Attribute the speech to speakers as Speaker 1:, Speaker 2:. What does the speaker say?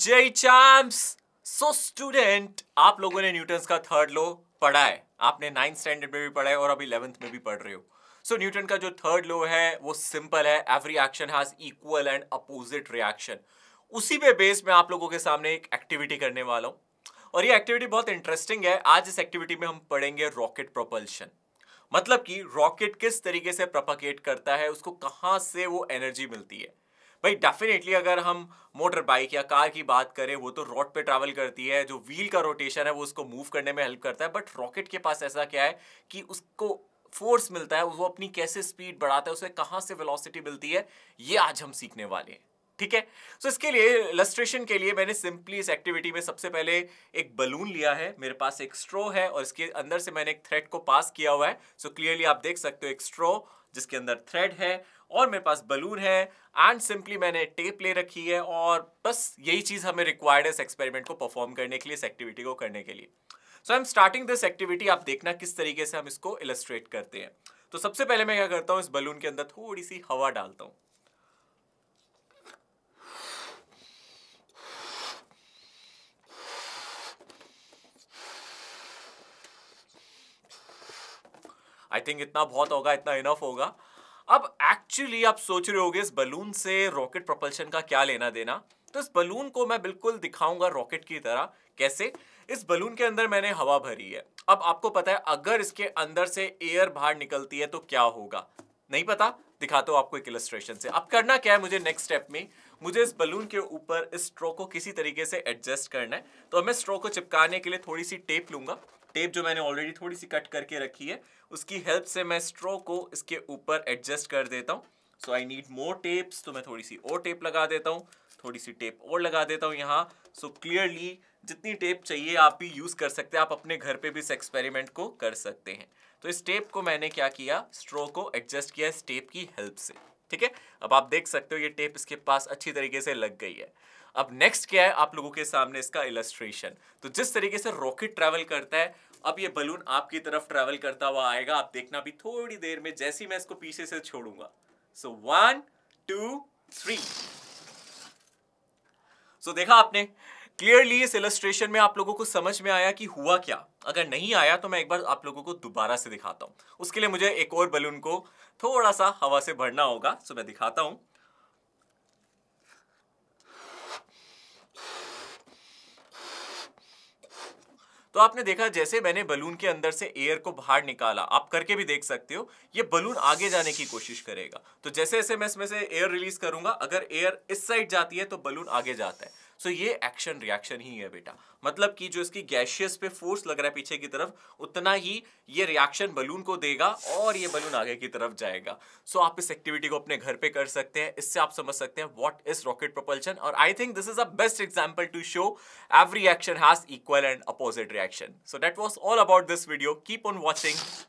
Speaker 1: जय champs so student आप लोगों ने न्यूटन का थर्ड लो पढ़ा है आपने नाइन्थ स्टैंडर्ड में भी पढ़ा है और अभी इलेवंथ में भी पढ़ रहे हो सो so, न्यूटन का जो थर्ड लो है वो सिंपल है every action has equal and opposite reaction उसी पे बेस में आप लोगों के सामने एक एक्टिविटी करने वाला हूँ और ये एक्टिविटी बहुत इंटरेस्टिंग है आज इस एक्टिविटी में हम पढ़ेंगे रॉकेट प्रोपल्शन मतलब कि रॉकेट किस तरीके से प्रपकेट करता है उसको कहाँ से वो एनर्जी मिलती है भाई डेफिनेटली अगर हम मोटर बाइक या कार की बात करें वो तो रोड पे ट्रैवल करती है जो व्हील का रोटेशन है वो उसको मूव करने में हेल्प करता है बट रॉकेट के पास ऐसा क्या है कि उसको फोर्स मिलता है वो अपनी कैसे स्पीड बढ़ाता है उसे कहाँ से वेलोसिटी मिलती है ये आज हम सीखने वाले हैं ठीक है सो so, इसके लिए इलस्ट्रेशन के लिए मैंने सिंपली इस एक्टिविटी में सबसे पहले एक बलून लिया है मेरे पास एक स्ट्रो है और इसके अंदर से मैंने एक थ्रेड को पास किया हुआ है सो so, क्लियरली आप देख सकते हो एक स्ट्रो जिसके अंदर थ्रेड है और मेरे पास बलून है एंड सिंपली मैंने टेप ले रखी है और बस यही चीज़ हमें रिक्वायर्ड है इस एक्सपेरिमेंट को परफॉर्म करने के लिए इस एक्टिविटी को करने के लिए so I am starting this activity आप देखना किस तरीके से हम इसको इलस्ट्रेट करते हैं तो सबसे पहले मैं क्या करता हूँ इस बलून के अंदर थोड़ी सी हवा डालता हूँ आई थिंक इतना बहुत होगा इतना इनफ होगा अब एक्चुअली आप सोच रहे होगे इस बलून से रॉकेट प्रोपल्शन का क्या लेना देना तो इस बलून को मैं बिल्कुल दिखाऊंगा रॉकेट की तरह कैसे इस बलून के अंदर मैंने हवा भरी है अब आपको पता है अगर इसके अंदर से एयर बाहर निकलती है तो क्या होगा नहीं पता दिखाता हूँ आपको एक इलस्ट्रेशन से अब करना क्या है मुझे नेक्स्ट स्टेप में मुझे इस बलून के ऊपर इस स्ट्रो को किसी तरीके से एडजस्ट करना है तो मैं स्ट्रो को चिपकाने के लिए थोड़ी सी टेप लूंगा टेप जो मैंने ऑलरेडी थोड़ी सी कट करके रखी है उसकी हेल्प से मैं स्ट्रो को इसके ऊपर एडजस्ट कर देता हूँ सो आई नीड मोर टेप्स तो मैं थोड़ी सी और टेप लगा देता हूँ थोड़ी सी टेप और लगा देता हूँ यहाँ सो क्लियरली जितनी टेप चाहिए आप भी यूज़ कर सकते हैं आप अपने घर पे भी इस एक्सपेरिमेंट को कर सकते हैं तो इस टेप को मैंने क्या किया स्ट्रो को एडजस्ट किया इस टेप की हेल्प से ठीक है अब आप देख सकते हो ये टेप इसके पास अच्छी तरीके से लग गई है अब नेक्स्ट क्या है आप लोगों के सामने इसका इलस्ट्रेशन तो जिस तरीके से रॉकेट ट्रैवल करता है अब ये बलून आपकी तरफ ट्रैवल करता हुआ आएगा आप देखना भी थोड़ी देर में जैसी मैं इसको पीछे से छोड़ूंगा so one two three so देखा आपने क्लियरली इस इलस्ट्रेशन में आप लोगों को समझ में आया कि हुआ क्या अगर नहीं आया तो मैं एक बार आप लोगों को दोबारा से दिखाता हूँ उसके लिए मुझे एक और बलून को थोड़ा सा हवा से भरना होगा सो मैं दिखाता हूँ तो आपने देखा जैसे मैंने बलून के अंदर से एयर को बाहर निकाला आप करके भी देख सकते हो ये बलून आगे जाने की कोशिश करेगा तो जैसे जैसे मैं इसमें से एयर रिलीज करूंगा अगर एयर इस साइड जाती है तो बलून आगे जाता है सो ये एक्शन रिएक्शन ही है बेटा मतलब कि जो इसकी गैशियस पे फोर्स लग रहा है पीछे की तरफ उतना ही ये रिएक्शन बलून को देगा और ये बलून आगे की तरफ जाएगा सो so, आप इस एक्टिविटी को अपने घर पे कर सकते हैं इससे आप समझ सकते हैं व्हाट इज रॉकेट प्रोपल्शन और I think this is a best example to show every action has equal and opposite reaction so that was all about this video keep on watching